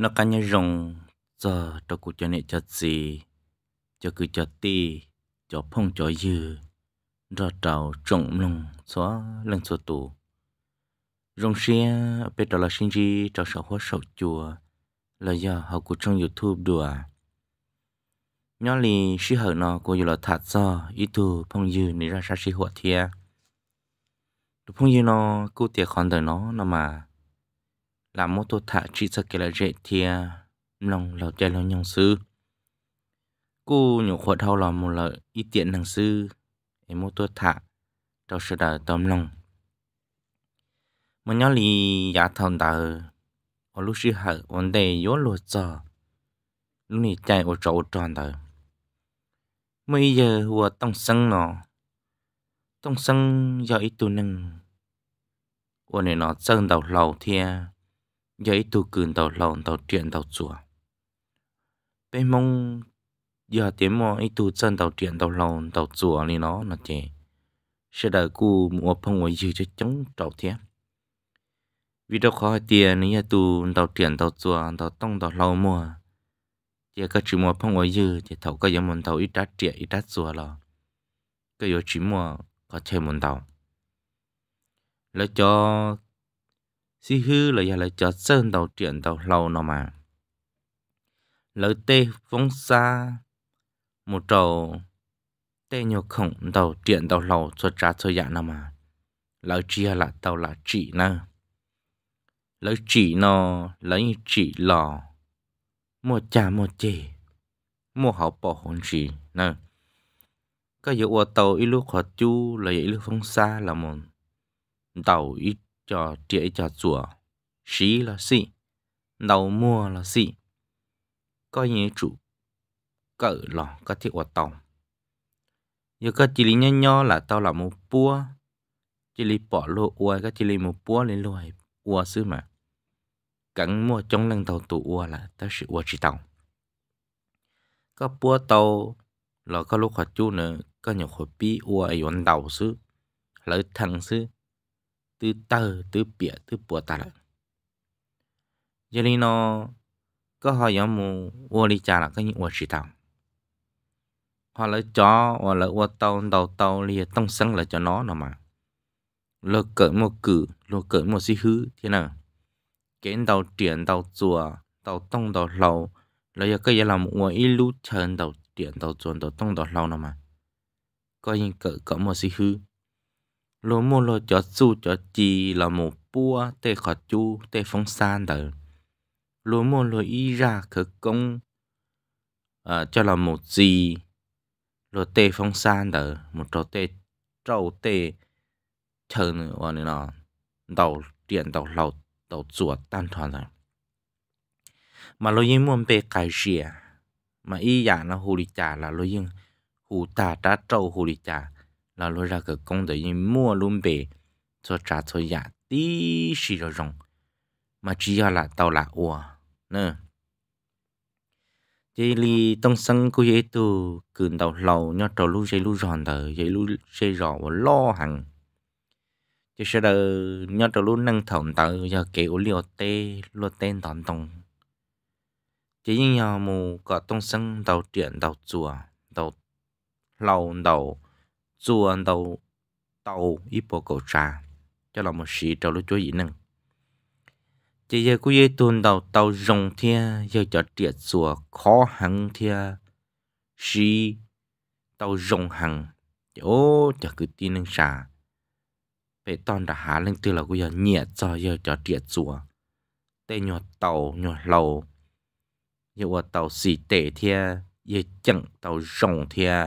nó cá nhân rồng cho tôi cũng cho nên cho gì cho cứ cho ti cho phong cho dư rồi trào trồng lùng xóa lên xóa tù rồng xe bây giờ là sinh gì trào sầu hoa sầu chùa là do họ của trong youtube đùa nhỏ lì sư hở nó cô dù là thật do ý tu phong dư nỉ ra sa sĩ hộ thia phong dư nó cô tiệc khoản đời nó nó mà là mô tô thả trị sợ kể là rễ thì lòng lầu chạy lòng nhong sư cô nhổ khuất thâu là một lợi ý tiện năng sư em mô tô thả đâu sẽ đợi tóm lòng mà nhớ lì giả thằng tờ ở lúc sư hở vấn đề yếu lùa giờ lúc này chạy ở chỗ tròn tờ mấy giờ hùa tông sân nó tông sân do ít tu năng ôn này nó sân đầu lầu thia giấy tu cường tàu lòng tàu chuyện tàu chùa bên mong giờ tiếng mò ít tu chân tàu chuyện tàu lòng tàu chùa này nó là chỉ sẽ đợi cô mua phong ngồi gì cho chống trầu thiếp vì đâu khó tiền nếu tu tàu chuyện tàu chùa tàu tông tàu lâu mua chỉ có chỉ mua phong ngồi gì thì thầu có giống mình tàu ít đắt triệt ít đắt chùa là cái yếu chỉ mua có chơi mình tàu lấy cho Si hư là giờ là chợ sơn đầu triển đầu lâu nó mà lỡ tê phong xa một trầu tê nhiều khổng đầu triển đầu lâu cho trả cho dạ nó mà lỡ chia là tàu là chỉ nè lỡ chỉ nó lỡ như chỉ lò mua cha mua chê mua họ bỏ hồn gì nè cái ở tàu ít lúc họ chu là ít lúc phóng xa là một tàu ít cho trễ cho chùa xí là xí đầu mua là xí có những chủ cỡ lò có thiết hoạt tàu giờ có chỉ lý nho nho là tao là một búa chỉ lý bỏ lô ua có chỉ lý một búa lên lô hay ua xứ mà cắn mua trong lần tàu tụ ua là tao sẽ ua chỉ tàu có búa tàu là có lúc hoạt chú nữa có nhiều hồi bí ua ở đầu xứ lỡ thằng xứ tư tờ tư bịa tư bùa tà lại giờ này nó có họ giống mù ô đi chả là cái những ô chỉ tàu họ chó hoặc là ô tàu đầu tàu liền tông sân là cho nó nó mà lơ cởi một cử lơ cỡ một xí hư, thế nào cái đầu triển đầu chùa đầu tông đầu lầu lấy cái gì làm ô ít lú chân đầu triển đầu chùa đầu tông đầu lầu nó mà coi như cởi cởi một xí hư? lô mô lo cho su cho chi là một bua tê khó chú tê phong san đờ lô mô lo y ra khờ công à, cho là một gì lô tê phong san đờ một trò tê trâu tê chờ nữa và nữa nó đầu điện đầu lầu đầu chuột tan thoàn rồi mà lô yên muốn bê cái gì mà y giả nó hù đi trả là lô yên hù tà trả trâu hù đi trả là lối ra cái công tử như mua luôn bể cho trả cho giả tí xì rồi rồng mà chỉ là tàu là ủa nè chỉ li tông sân của dễ tu cường đầu lầu nhau trâu lu dây lu giòn tờ dây lu dây rò và lo hằng chỉ sợ đờ nhau trầu lu nâng thòng tờ giờ kiểu liều tê lu tên tòn tòng chỉ những nhau mù có tông sân đầu triển đầu chùa đầu lầu đầu dù anh tàu tàu ít bộ cổ trà cho là một sĩ trâu lúc chúa dị năng chỉ giờ cô dây tuần đầu tàu rồng thia giờ cho triệt sủa khó hẳn thia sĩ tàu rồng hẳn ô chả cứ tin năng xà phải toàn đã há lên từ là cô giờ nhẹ cho giờ cho triệt sủa tê nhỏ tàu nhỏ lầu giờ tàu xì tệ thia giờ chẳng tàu rồng thia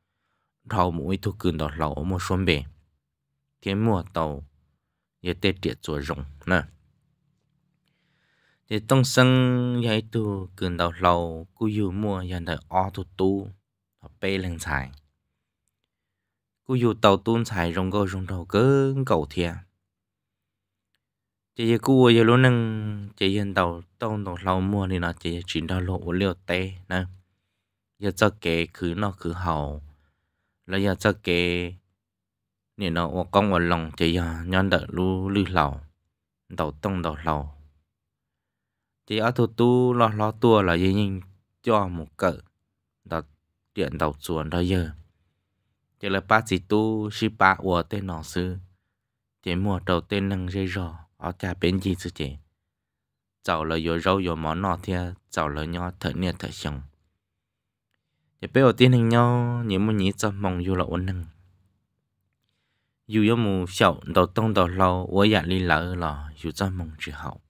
rau mũi thu cừn đỏ lẩu một xuống bể thiên mua tàu ye tê triệt chùa rồng nè thì tông sân ye tu cừn đó lẩu cú yu mua yên đời o tu tu họ bê lên xài cú yu tàu tuôn xài rồng go rồng đầu cứ cầu thiệt chị cú giờ luôn nâng chị hiện tàu tàu đó lâu mua thì nó chị chỉ đào lộ liều tê nè giờ cho kể cứ nó cứ hầu lấy ra cho kê nè nó ô con ô lòng chỉ ya à, nhân đợi lu lư lầu đầu tông đầu lầu chỉ ở thu tu lo lo tua là gì nhìn cho một cỡ đặt điện đầu chuồn đó giờ chỉ là ba chỉ tu si ba của tên nó sư chỉ mua đầu tên năng dây rò ở cha bên gì sư chỉ cháu là yo rau yo món nọ thia cháu là nho thợ nia thợ chồng 也被我电影 nhau nhớ một nhị cho mong dù là ổn nâng dù yếu mù sầu đầu tông đầu lâu ở nhà đi lỡ là dù cho mong chỉ hậu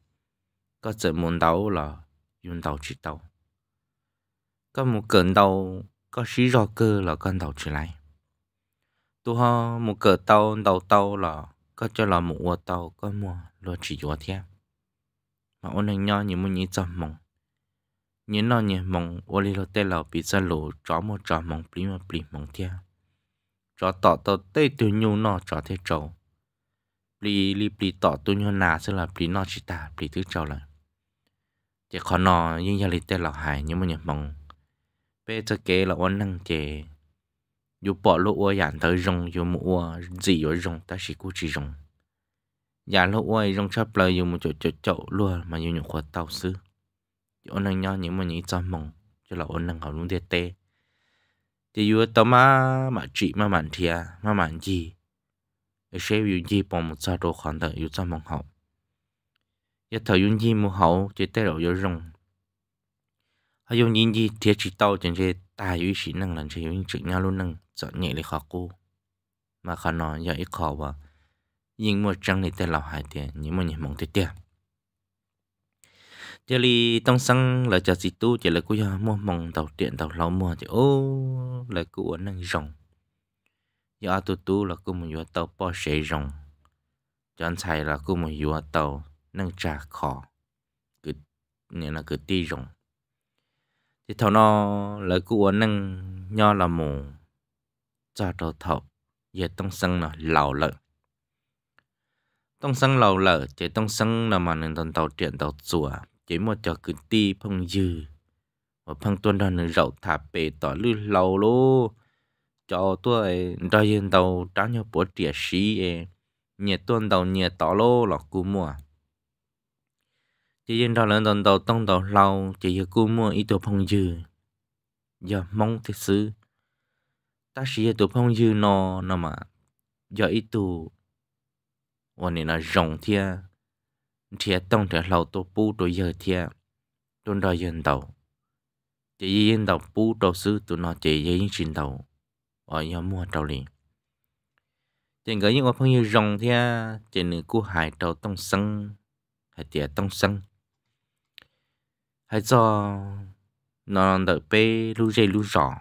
có sự muốn đấu là dùng đầu chỉ đầu có một cơn đầu có sĩ do cơ là con chỉ lại tu ho một cờ tàu đầu tàu là có là một ô tàu có mua lo chỉ vô theo mà ổn định nhau như một nhị cho mong nhớ nó nhỉ mong ô li lô tê lò bị ra lù chó mò chó mong bì mà bì mong thia chó tỏ tàu tê từ nhu nó chó thế trầu bì li bì tỏ tu nhu nà sẽ là bì nó chỉ ta bì thứ trầu là chỉ khó nó nhưng gia li tê lò hài nhưng mà nhỉ mong bây giờ kế là ôn năng chế dù bỏ lô ô yàn tới rong dù mua gì ở rong ta chỉ cố chỉ rong yàn lô ô rong chấp lời dù một chỗ chỗ chỗ luôn mà dù nhục khoa tàu xứ ôn năng nhau những mà những giấc mộng, cho là ôn năng học luôn thiệt tê thì vừa tao mà mà chị mà mặn thìa mà mặn gì ở sẽ vừa gì bằng một sao đồ khoản tờ vừa cho mong học giờ thở dùng gì mua hậu chỉ tê rồi vừa rong hay dùng gì gì thiệt chỉ tao chẳng chế ta yêu sĩ năng lần chế yêu chị nhau luôn năng chọn nhẹ để khó cô mà khó nói giờ ít khó và nhưng mà chẳng để tê lão hại tiền nhưng mà nhẹ mong tê tiền chỉ li tông sang là chờ gì tu chỉ là cô giờ mua mong tàu điện tàu lão mua chỉ ô là cô uống năng rồng giờ tu tu là cô muốn tàu bỏ xe rồng cho anh thầy là cô muốn vừa tàu năng trà khó cứ nghĩa là cứ ti rồng thì thầu nó là cô uống năng nho là mù cho đầu thầu giờ tông sang là lão lợi tông sang lầu lở chỉ tông sang là mà nên tàu điện tàu chùa chỉ một trò cứ ti phong dư và phong tuần đoàn nữ rậu thả bể tỏ lư lâu lô cho tôi đòi yên đầu trao nhau bố trẻ sĩ e nhẹ tuần đầu nhẹ tỏ lô lọ cú mùa chỉ yên đó lần tuần đầu tông đầu lâu chỉ yên cú mùa ít tổ phong dư giờ mong thật sự ta sĩ tổ phong dư nó nó mà giờ ít tổ và nên là rộng thiên thì tông thì lâu tôi bu tôi giờ thì tôi đòi yên đầu chỉ yên đầu bu đầu sư tôi nói chỉ yên xin đầu ở nhà mua trâu liền chỉ có những ông như rồng thì chỉ nữ cô hải đầu tông sân hay tiệt tông sân hay do nó đợi bê lu dây lu rõ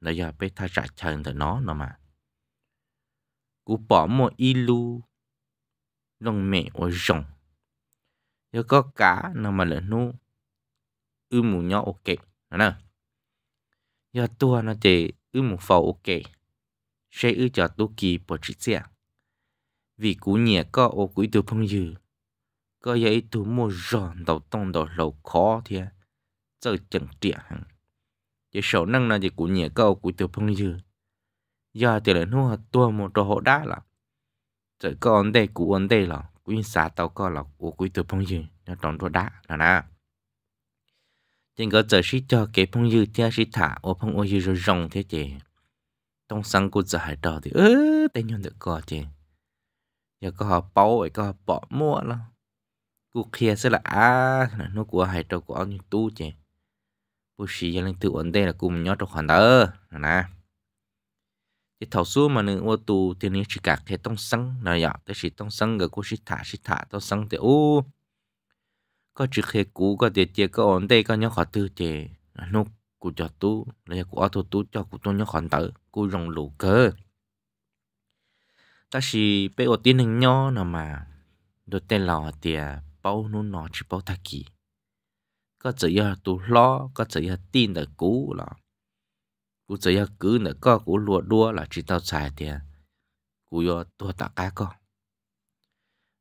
nó giờ bê thay trả chân thì nó nó mà cú bỏ một ilu rồng mẹ ở rồng yo có cá nó mà là nu ư mù nhỏ ok nè nè yo tua nó chỉ ư mù phò ok sẽ ư cho tu kỳ bỏ chỉ xe vì cú nhẹ có ô cú tu phong dư có vậy tu mua giòn đầu tông đầu lầu khó thì giờ chẳng trẻ hàng chỉ sầu năng là chỉ cú nhẹ có ô cú tu phong dư giờ thì là nu tua một trò hộ đá là rồi có ổn đây cú ổn đây là quý xã tàu có lọc của quý từ phong dư nó tròn đồ đá là na, trên cơ giờ sĩ cho cái phong dư theo sĩ thả ô phong ô dư rồi rồng thế chị trong sang của giờ hải trò thì ớ tên nhân được cò chị giờ có họ bao ấy có họ bỏ mua nó cụ kia sẽ là à nó của hải trò của ông tu chị bố sĩ giờ lên tự ổn đây là cùng nhau trong khoản đó là na thì thảo số mà nữ ô tù thì nữ chỉ cả thế tông săng nào vậy cái chỉ tông săng cái cô chỉ thả chỉ thả tông săng thì ô có chỉ khi cũ có tiền tiền có ổn đây có nhớ khó tư thì nó cụ cho tú lấy cụ ô tô tú cho cụ tôi nhớ khó tử cụ rồng lù cơ ta chỉ bé ô tiền hình nhỏ nào mà đôi tên lò thì bao nó nó chỉ bao ta kỳ có chỉ là tú lo có chỉ là tin là cũ là Cú chơi ya cứ nữa có cú lùa đua là chỉ tao xài tiền. Cú yo tua tạ cá con.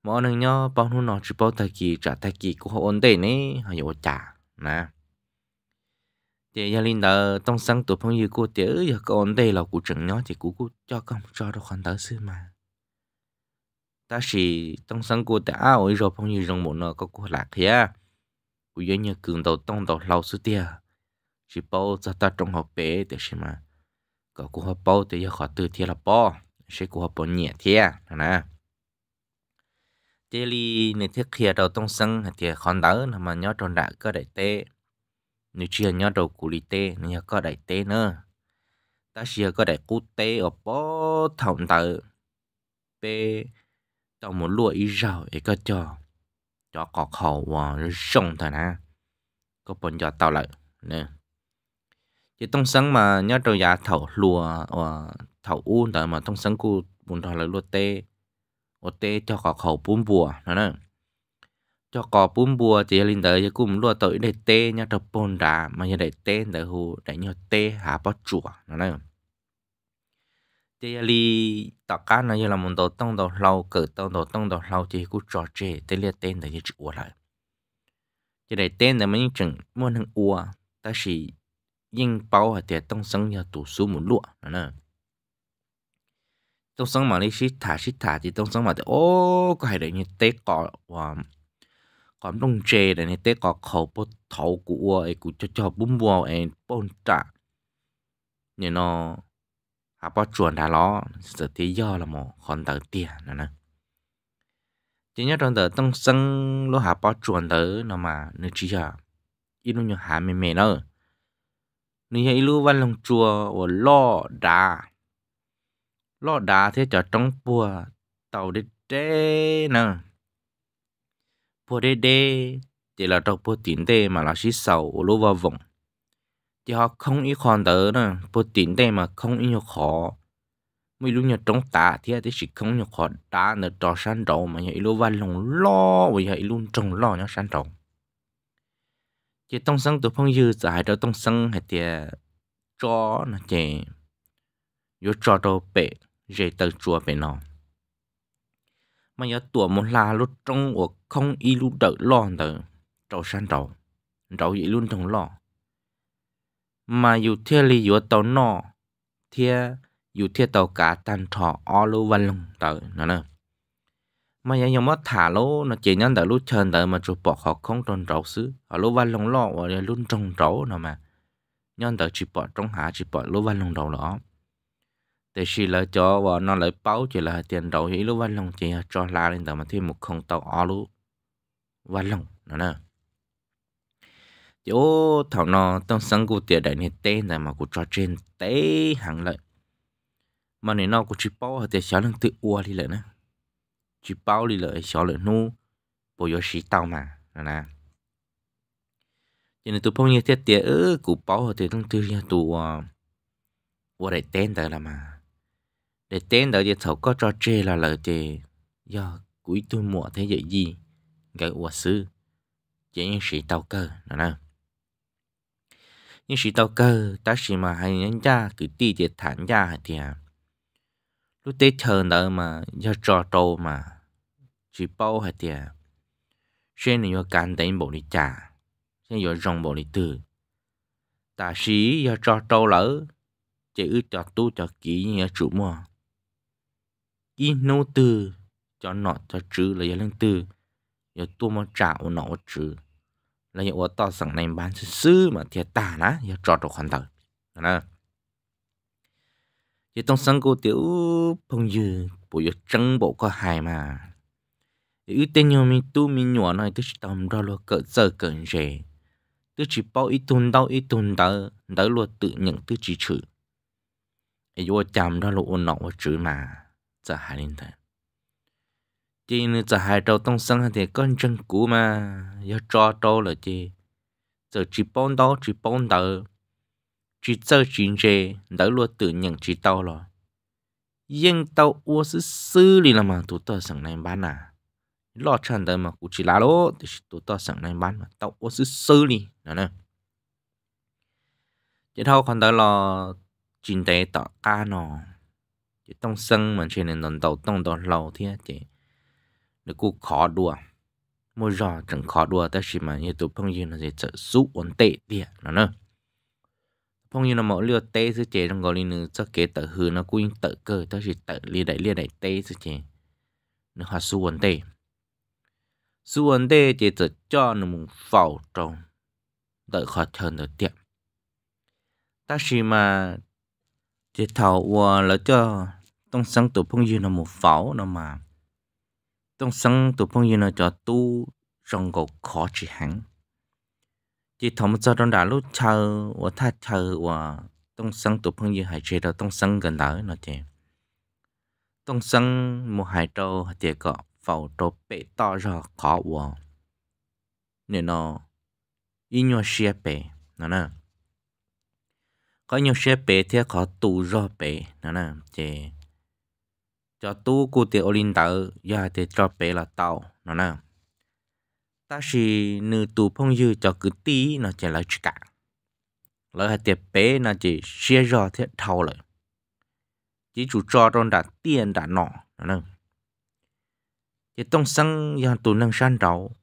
Mọi người nhớ bao nhiêu nó chỉ bao tay kỳ trả tay kỳ cú họ ổn định ấy, họ yêu trả. Nè. Thì gia linh đó trong sáng tụ phong như cô tiểu giờ có ổn định là cú chẳng nhớ thì cú cú cho công cho được khoản đó xưa mà. Ta chỉ trong sáng cô đã áo rồi phong như rồng một nó có cú lạc thế à. Cú nhớ như cường đầu tông đầu lâu xưa tiền chỉ bao giờ ta trong họ bé để xem mà có cũng họ bao thì họ từ thiệt là bao sẽ cũng họ bao nhẹ thiệt nè tê li nè thiết kia đầu tông sân thì còn đỡ mà nhớ tròn đã có đại tê nếu chưa nhớ đầu cụ li tê nhớ có đại tê nữa ta xia có đại cụ tê ở bao thòng tử bê tao muốn lụa ý rào ấy có cho cho cọc hậu và sống thôi nè có bọn giờ tao lại nè chỉ tông sáng mà nhớ đầu giả thầu lùa và ờ, thầu u tại mà tông sáng cu bùn thò lại lùa tê ô tê cho có khẩu bún bùa nó nè cho có bún bùa chỉ lên tới cho cùng lùa tới để tê nhớ đầu bồn ra mà nhớ để tê để hù để nhớ tê hạ bó chùa nó nè tê li tọ cá nó như là một đầu tông đầu lâu cỡ tông đầu tông đầu lâu chỉ cú trò chê tê liệt tên để chữ ua lại chỉ để tên để mấy chừng muốn hằng ua ta chỉ yên bao hạt tiền tông sáng nhà tủ số một lụa nè tông sáng mà đi xít thả xít thả thì tông sáng mà thì ô có hay đấy như tế cọ và còn đông chê đấy như tế cọ khẩu bố thấu của ấy cũng cho cho bún bò ấy bún trả nên nó à bao chuồn đã ló giờ thì do là một con tờ tiền nè nè chỉ nhớ trong tờ tông sáng lúa hà bao chuồn tớ nó mà nó chỉ là ít nó như hà mềm mềm nữa cho tàu นี่ยังลูวันลงจัวว่าล่อดาล่อดาที่จะต้องปัวเต่าเด็ดเด้นะปัวเด็ดเด้ chỉ là trong bộ tiền tệ mà là sĩ sầu lô vào vùng chỉ họ không ý còn đỡ nữa bộ tiền tệ mà không ý nhọc khó mấy lúc nhật trong tả thì thì chỉ không nhọc khó đã nữa cho sản đầu mà nhảy lô vào lòng lo và nhảy luôn trong lo nhau sản đầu จะต้องสั่งตัวพ่อยืดสายเราต้องสั่งให้เตียจอนะเจนยจอตัวเป๋ดเจตจัวเป็นนองมันยตัวมลาลุดจงอวคงอีลุดเดอร์อนเดอร์เจ้าชันเราเราอีลุนทงล้อมาอยู่เที่ยลีอยู่ตัวนอเที่ยอยู่เที่ยตัวกาตันทออลูวันลงเดอร์นั่นเอง mà giờ nhóm mất thả lô nó chỉ nhân tới lúc chân tới mà chụp bỏ họ không trong rau xứ họ lúc văn lồng lọ và luôn tròn rau, nó mà nhân tới chụp bỏ trong hạ chụp bỏ lúc văn lồng đầu đó để chỉ lại cho và nó lại báo chỉ là tiền đầu thì lúc văn lồng chỉ cho la lên tới mà thêm một không tàu ó lúc văn lồng nó nè chỗ thảo nó trong sáng của tiền đại này tên này mà cụ cho trên tế hàng lợi mà này nó cụ chỉ bỏ thì sẽ lần tự ua đi lại nữa chỉ bảo lì lợi xóa lợi nu bộ yếu sĩ tao mà là nè cho nên tụi phong như thế tiệt ớ cụ bao hồi thì thông tư nha tụ ờ, ủa để tên tới là mà để tên tới thì thầu có cho chê là lợi thì do cuối tôi mua thế vậy gì cái ủa sư chỉ những sĩ tao cơ là nè những sĩ tao cơ ta sĩ mà hay nhân ra cứ ti tiệt thản ra thì à lúc tế chờ nợ mà do trò trâu mà chỉ bao hết tiền à. xem này do cán đánh bộ đi trả trên do rong bộ đi từ ta sĩ do trò trâu lỡ chỉ ư cho tu cho kỹ như chủ mua kỹ nô từ cho nọ cho chữ là do lên từ do tu mà trả ô nọ chữ là do ô to sẵn này bán sư mà thiệt tả ná do trò trâu khoản tờ nè chỉ trong sáng cô tiểu phong dư bộ yếu trắng bộ có hài mà ưu tên nhau mình tu mình nhỏ này tức tầm ra lo cỡ giờ cỡ rề tức chỉ bao ít tuần đau ít tuần đỡ đỡ lo tự nhận tức chỉ chữ ai vô chạm ra lo ôn nọ và chữ mà giờ hai lên thế chỉ nữa giờ hai đầu tông sáng thì con chân cũ mà giờ cho đâu là chỉ giờ chỉ bao đau chỉ bao đỡ chỉ cho chín chê đã luôn tự nhận chỉ tao lo, nhưng tao ua sư sư lì là mà tụi tao sẵn này bán à lo chân đời mà cũng chỉ lá lỗ thì tụi tao sẵn này bán mà tao ua sư sư lì nè nè chỉ thâu còn tới lo chín tế tỏ ca nọ chỉ tông sân mà trên nền đòn đầu tông đòn lâu thì chỉ nó cũng khó đùa mua giò chẳng khó đùa ta chỉ mà như tụi phong nhiên là gì trợ giúp ổn tệ đi nè nè phong như là mỗi lừa tê sư chế trong gọi linh cho kế tự hư nó cũng tự cơ cho chỉ tự li đại li đại tê sư chế nó hoạt suôn tê suôn tê chỉ tự cho nó mùng phẩu trong tự khó thân được tiệm ta chỉ mà chỉ thảo qua là cho tông sáng tụ phong như là một pháo, nó mà tông sáng tụ phong như là cho tu trong cầu khó chỉ hẳn chỉ thằng một giờ trong đã lúc chờ và tha chờ và tông sân tụ phong như hải chế đó tông sân gần đó nó chế tông sân một hải trâu thì có phẩu trâu bể to ra khó và nên nó ít nhiều xe bể nó nè có nhiều xe bể thì có tù ra bể nó nè chế cho tu cụ tiệt linh tàu giờ thì cho bể là tàu nó nè ta chỉ nữ tù phong dư cho cứ tí nó chỉ là cả lỡ hai tiệp bé nó chỉ xia rõ thiết thâu lại chỉ chủ cho trong đã tiền đã nọ nữa chỉ tông sáng do tù năng san đầu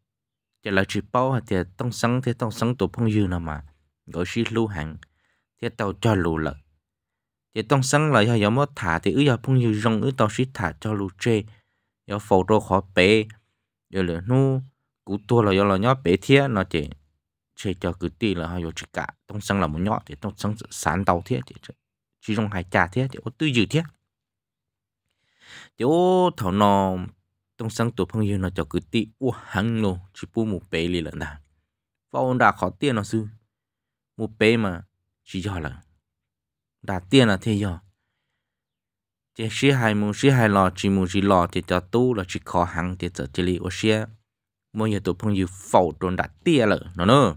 chỉ là chỉ bao hai tiệp tông sáng thì tông sáng tù phong dư nào mà gọi xí lưu hàng thì tàu cho lù lợ thì tông sáng lại hay mất thả thì ứ giờ phong dư rong ứ tàu xí thả cho lù chê do phổ đồ khó bé rồi lửa nu cú tua là do là nhóc bé thia nó chỉ chỉ cho cứ tì là hai chỉ cả trong sân là một nhóc thì trong sân sán tàu thiết thì chỉ trong hai trà thiết thì ô tư dự thiết thì ô thảo nó trong sân tụ phong yêu nó cho cứ tì ô hăng nó chỉ bu một bé lì lần nào và ông đã khó tiền nó sư một bé mà chỉ do là đã tiền là thế do chỉ hai mu chỉ hai lò chỉ mu chỉ lò thì cho tu là chỉ khó hăng thì cho chỉ lì ô xe mỗi giờ tụ phong như phẩu trôn đặt tia lợ nó nữa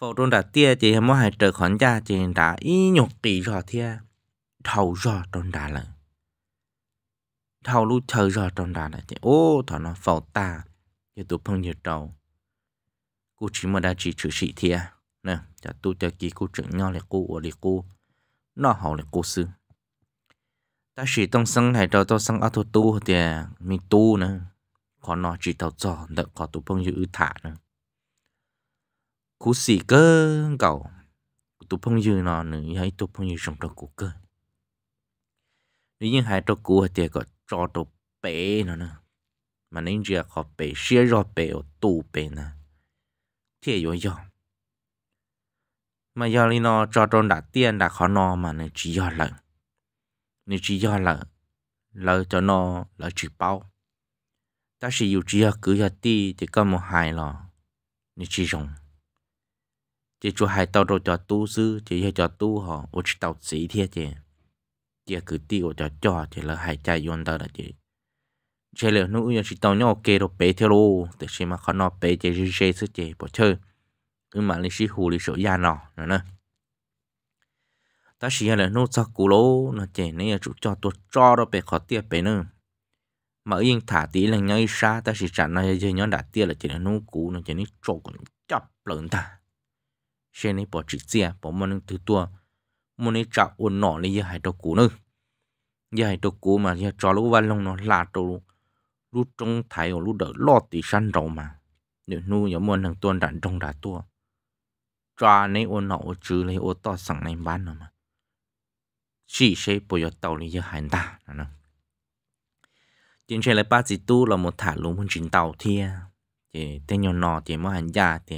phẩu trôn đặt tia chỉ mỗi hai trời khoản gia chỉ đã ý nhục tỷ rồi thia thầu rõ trôn đạt lợ thầu lu chờ rõ trôn đạt lợ chỉ ô thọ nó phẩu ta giờ tụ phong như trầu cô chỉ mà đã chỉ chữ sĩ thia nè cho tu cho kỳ cô trưởng nhau là cô ở đây cô nó hầu là cô sư ta chỉ tông sân hay cho tôi sân ở tu thì mình tu nữa có nó chỉ tàu giò đợi có tụ phong như thả nữa cú xì cơ cậu tụ phong như nó nữa hay tụ phong như trong đầu cú cơ nếu như hai đầu cú thì có cho tụ bể nó nữa mà nên chỉ có bể, xia rồi bể ở tụ bể nè thì yếu yếu mà do lý nó cho trôn đã tiền đã khó nó mà nên chỉ do lợn nên chỉ do lợn lợn cho nó lợn chỉ bao ta sẽ yêu chia cứ ya ti thì có một hai lò như chỉ rồng chỉ chú hai tao rồi cho tu sư chỉ hay cho tu họ ô chỉ tao sĩ thiệt chứ chỉ cứ tiêu cho cho chỉ là hai cha yon ta là chỉ chỉ là nếu như chỉ tao nhau kê đồ bé theo lô để xem mà khó nó bé chỉ chỉ chơi sức chỉ bỏ chơi cứ mà lấy sử hù lấy sổ ya nọ nữa nữa ta chỉ là nu cho cú lô nó chỉ nên chủ cho tôi cho đó bé khó tiệt bé nữa mà yên thả tí là nhau xa ta chỉ chặn nó cho nhau đặt tia là chỉ là nô cũ nó chỉ là trộn chập lợn ta xe này bỏ chỉ xe bỏ mà nó thứ tua mà nó chạo ôn nọ này giờ hai đầu cũ nữa giờ hai đầu cũ mà giờ cho lũ văn long nó là đồ lũ trong thái ở lũ đỡ lo tí săn rầu mà nếu nu nhớ muốn thằng tuần đạn trong đá tua cho này ôn nọ chứ lấy ô to sẵn này bán nó mà chỉ xe bỏ giờ tàu này giờ hai ta nữa chính chế là ba chỉ tu là một thả lúa muốn chín tàu thia thì tên nhau nọ thì mà hành gia thì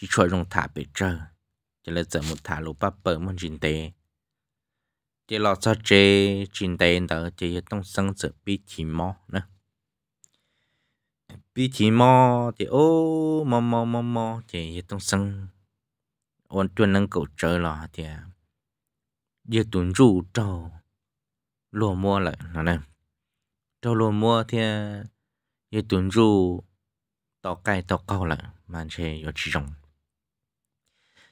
chỉ chơi trong thả bị chơi chỉ là giờ một thả lúa ba bờ muốn chín tê chỉ là cho chế chín tê đó chỉ trong sân sự bị chỉ mò nữa bị chỉ mò thì ô mò mò mò mò thì trong sân ôn chuyên năng cầu chơi là thì giờ tuần rủ trâu lùa mua lại nó nè cho lô mua thì như tuần du tàu cày tàu câu là mà sẽ có chỉ rồng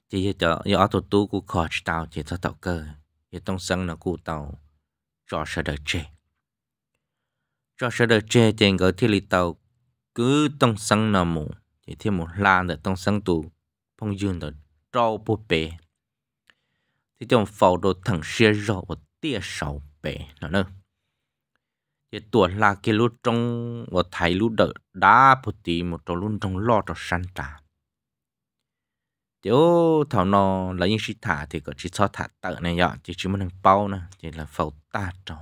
chỉ như tàu như chỉ tàu chỉ tàu tàu cơ như tông sân là của tàu cho sợ đợi chê cho sợ đợi chê tiền gửi thiết lý tàu cứ tông sân là mù chỉ thêm một lan để phong dương để trâu bố bể thì trong phẫu đồ thẳng xe rộ và tia sầu bể thì tuần là cái lúc trong và thái lúc đỡ đá một tí một trò luôn trong lo cho sẵn trả chỗ thảo nó là những sĩ thả thì có chỉ cho thả tự này nhở chỉ chỉ mình bao nè chỉ là phẫu ta trâu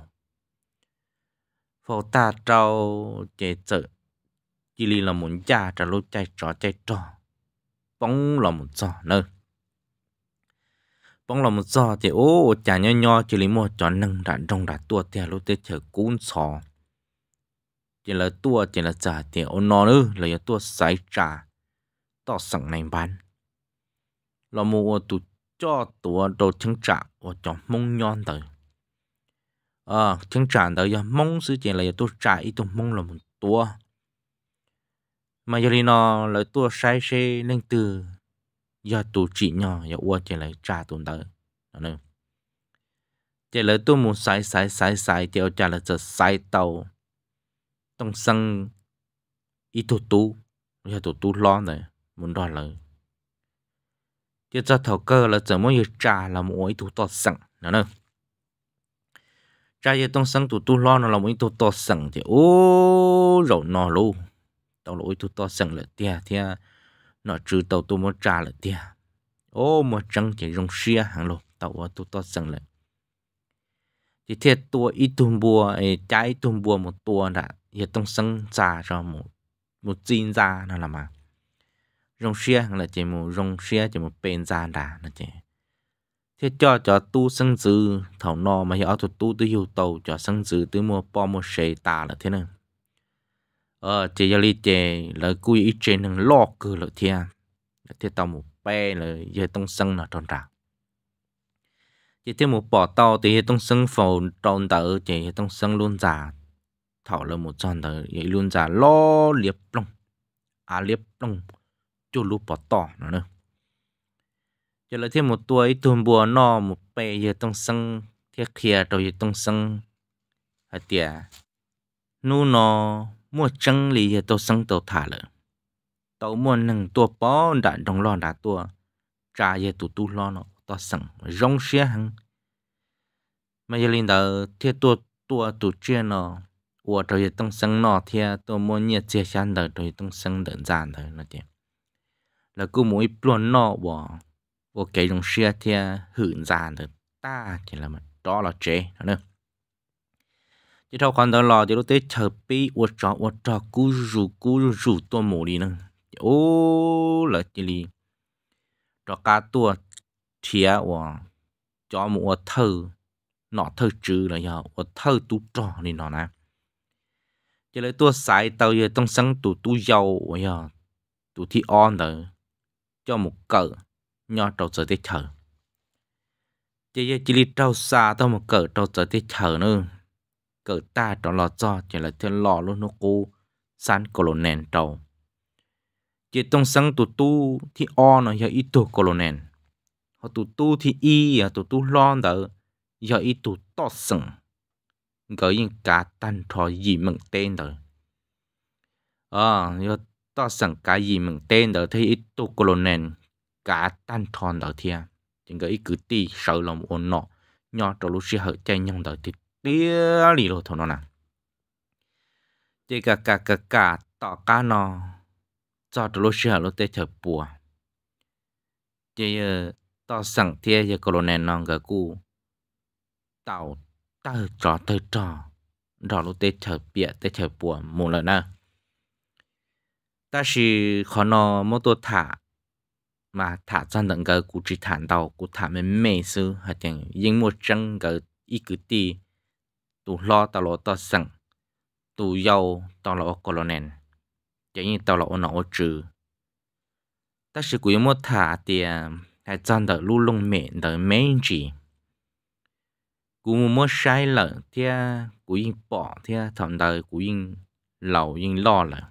phẫu ta trâu chỉ tự chỉ là muốn già trả lúc chạy trò chạy trò bóng là một trò nơi bóng lòng giò thì ô chả nho nho chỉ lấy mua cho nâng đã trong đã tua thì lúc tết chờ cún sò chỉ là tua chỉ là trả thì ô nó nữa là tua sải trả to sẵn này bán là mua tụ cho tua đồ chân trả ô cho mông nhon tới à chân trả tới giờ mông sự chỉ là tua trả ít tụ mông là một tua mà giờ nó là tua sai xe nên từ giờ tu chỉ nhỏ giờ qua chỉ lại trả tụ đó, nữa chỉ là tôi muốn sai sai sai sai thì trả là giờ sai tàu trong sân ít tụ tụ giờ tụ tụ lo này muốn đòi lời chứ giờ thầu cơ là giờ muốn trả là mỗi tụ to sẵn nữa nữa trả giờ trong sân tụ tụ lo nó là mỗi tụ to sẵn thì ô rồi nó luôn tao lỗi tụ to sẵn là tia tia nó trừ tàu tôi muốn trả lại tiền ô mà trăng chỉ rong xia hàng lô tàu tôi to sẵn lại thì thiệt tua ít tuôn bùa ấy trái ít tuôn bùa một tua đã hiện tông sân trả cho một một chín ra nó là mà rong xia hàng là chỉ một rong xia chỉ một bên ra đã là chỉ thế cho cho tu sân dư thảo nọ mà hiểu tụt tu tu hiểu tàu cho sân dư tu mua bom một xe ta là thế này ờ chị giờ đi chè là cùi ít chè nâng lo cơ lợi thia thế tao một bè là giờ tông sân là tròn trào chị thêm một bỏ tao thì tông sân phầu tròn tờ chị tông sân luôn già, thảo là một tròn tờ vậy luôn già lo liệp long à liệp long cho lúc bỏ tỏ nữa nữa giờ lại thêm một tuổi tuần bùa no một bè giờ tông sân thiết kia rồi giờ tông sân hạt tiệt nu no mua chân lý thì tôi sân tôi thả lỡ tôi mua nâng tua bó đã đồng lo đã tua trả về tụ tu lo nó tôi sân rong xe hăng mà giờ linh đầu thì tua tua tụ chia nó ủa rồi tông sân nó thì tôi mua nhiệt chia sân đời rồi tông sân đợn giàn đời nó chứ là cứ mỗi luôn nó bỏ bỏ cái rong xe thì hưởng giàn đời ta chỉ là mình đó là chế nữa chỉ thâu còn đó lò chỉ lúc tới chờ pi uất trọ uất trọ cú rủ cú rủ tua mù đi nè ô là chỉ li trọ cá tua thía uo cho mù uo thơ nọ thơ trừ là nhờ uo thơ tu trọ đi nọ nè chỉ lấy tua sải tàu giờ trong sân tu tu dầu uo nhờ tu thi on rồi cho một cỡ nhỏ trâu sợ tới chờ chỉ chỉ li trâu xa tao một cỡ trâu sợ tới chờ nữa cỡ ta đó lò cho chỉ là thiên lò luôn nó cô san cổ lô nền trầu chỉ tông sang tụ tu thì o nó giờ ít tụ cổ lô nền họ tụ tu thì y à tụ tu lon đó giờ ít tụ to sừng gỡ những cá tan thò gì mừng tên đó à ờ, giờ to sừng cá gì mừng tên đó thì ít tụ cổ lô nền cá tan thòn đó thia chỉ gỡ ít cứ ti sợ lòng ổn nọ nhỏ trầu lúc sẽ hở chơi nhông đó thì đi lì lô thô nó nè chỉ cả cả cả cả tỏ cá nó cho đồ lô xe lô tê chở bùa chỉ tỏ sẵn thiê giờ cô lô nè nó gà cu tàu tàu trò tàu trò đó lô tê chở bịa tê chở bùa mù lợn nè ta chỉ khó nó mô tô thả mà thả chọn đằng cái cụ chỉ thản đầu cụ thả mấy mấy sư hoặc chẳng những một chân cái ít cứ tì tụ lo tao lo tao sẵn tụ giàu tao lo có lo nền chỉ như tao lo nó trừ ta sẽ quý một thả tiền hay chăn đỡ lu lông mẹ đỡ mấy chỉ cú mua sai lợ thì cú yên bỏ thì thầm đỡ cú yên lầu yên lo lợ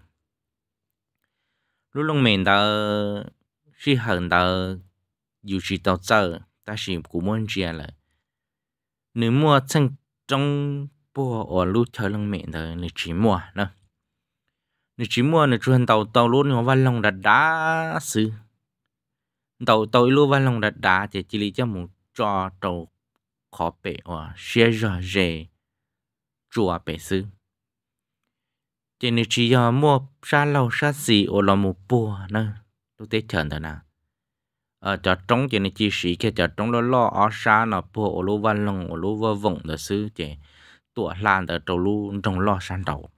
lu lông mẹ đỡ khi hận đỡ dù chỉ tao chờ ta chỉ cú muốn chia lợ nếu mua chân trong bùa ở lúc chơi lăng mẹ thì là chỉ mua nữa nè chỉ mua nè chuyên tàu tàu luôn nó vào lòng đặt đá sư tàu tàu luôn vào lòng đặt đá thì chỉ lý cho một trò tàu khó bể ở xe giờ rề chùa bể sư chỉ nè chỉ mua xa lâu xa xì ở lòng một bùa nè tôi tết chờ thế nào ờ cho trống chỉ này chỉ sĩ khi cho trống lo lo ở xa nó bộ ở lô văn lồng ở lô vơ vọng là sư chỉ tụa lan ở trâu lu trong lo san đầu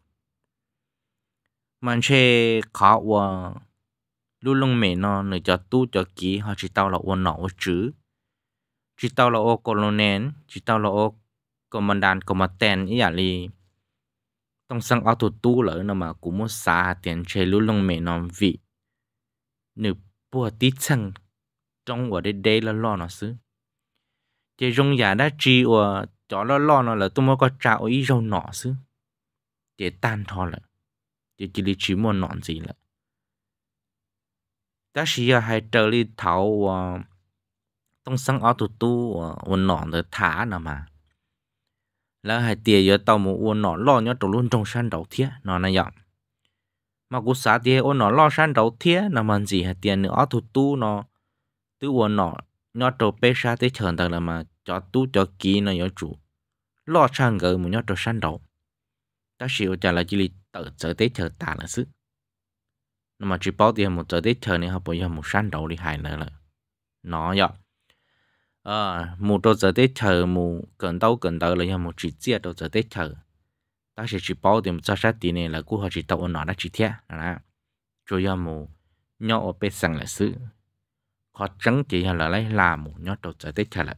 mà chê khó và lu lông mẹ nó nữa cho tu cho kỹ họ chỉ tao là ôn nọ chữ chỉ tao là ô colonel chỉ tao là ô commandant combatant ý à li trong sang auto tu lỡ nó mà cũng muốn xa tiền chơi lu lông mẹ nó vị nửa bùa tí chăng trong ở đây đây là lo nó xứ chỉ rong giả đã chi ở chỗ lo lo nó là tôi mới có trạo ý rau nọ xứ chỉ tan thò lại chỉ chỉ lý chỉ muốn nọn gì lại ta chỉ là hai trở đi thảo trong sáng ở tụ tu ôn nọn rồi thả nào mà là hai tiền giờ tao muốn ôn nọn lo nhớ trong luôn trong san đầu thiết nó này giọng mà cú xã tiền ôn nọn lo san đầu thiết là mình gì hai tiền nữa ở tụ tu nó tự uốn nọ nhớ trâu bé sa tới chờ tao là mà cho tú cho kỹ nó nhớ chủ lo sang gỡ một nhớ trâu san đầu ta xíu trả là chỉ li tự cho tới chờ ta là sức nó mà chỉ bảo tiền một cho tới chờ này học bây giờ một san đầu đi hại nữa là nó vậy à một cho giờ tới chờ một cần đâu cần đâu là một chỉ chia đôi giờ tới chờ ta sẽ chỉ bảo tiền cho sát tiền này là cú họ chỉ tàu nó đã chỉ thế là rồi giờ một nhỏ ở bên sang là xứ họ chẳng chỉ là lấy làm một nhót đầu giải tích trả lại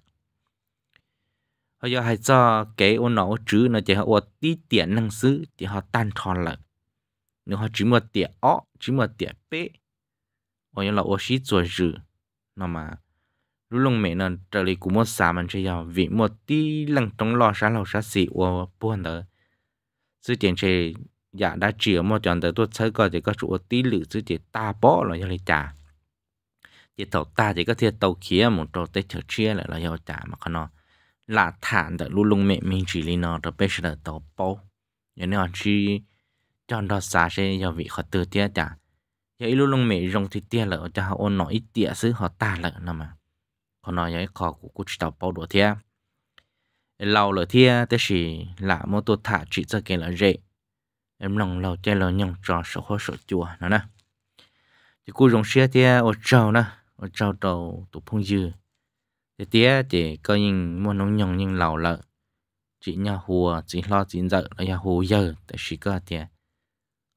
họ giờ hay cho cái ô nó chứ nó chỉ họ ô tí tiền năng xứ thì họ tan tròn lại nếu họ chỉ một tiền ó chỉ một tiền bê ô như là ô xí chủ rử nó mà lúc lòng mẹ nó trở lại cũng một xả mình chơi vào vì một tí lăng trong lò sáng lò sáng xì ô buồn đó sự tiền chơi dạ đã chỉ ở một trận tới tôi thấy coi thì có chủ tí lự sự tiền ta bỏ rồi cho lấy trả chỉ tàu ta chỉ có thể tàu kia một trò tết chở chia là do trả mà con nó là thản tại luôn luôn mẹ mình chỉ lên nó rồi bây giờ tàu bao nhớ nên chỉ cho nó xa sẽ do vị họ từ tia trả giờ luôn luôn mẹ rong thì là cho họ ôn nói ít tia xứ họ ta là nó mà còn nói giấy khó của cô chỉ tàu bao đồ tia lâu là tia tới chỉ là mô tô thả chỉ cho cái là dễ em lòng lâu chơi là nhung trò sổ khó sổ chùa nó nè chỉ cô dùng xe tia ở trâu nè ở trao trầu tụ phong dư thế tía thì có những mua nông nhồng nhưng lão lợ chỉ nhà hùa chỉ lo chỉ dợ là nhà hùa giờ tại chỉ có thì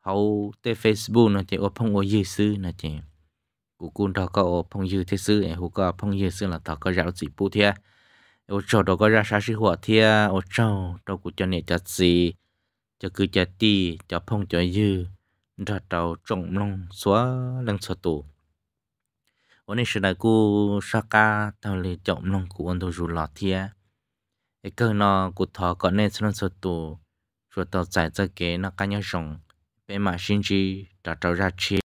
hầu tê facebook nó chỉ ở phong ở dư sư nó chỉ cụ cún đó có ở phong dư thế sư ở hùa có phong dư sư là thọ có rau chỉ bu thế, ở trầu đó có ra sao sư hùa thia ở trầu đó của cho nè cho gì cho cứ cho ti cho phong cho dư ra trầu trồng long xóa lăng xóa tủ วันนี้ฉัน đã กูสักกาตอนเลยจบลงกูอันตัวรูหลอดเทียไอ้เกินนอกูทอก่อนเนี่ยฉันสุดตัวสุดตัวใจจะเก๋นอกันยังส่งเป็นมาชินจีตัดตัวราชี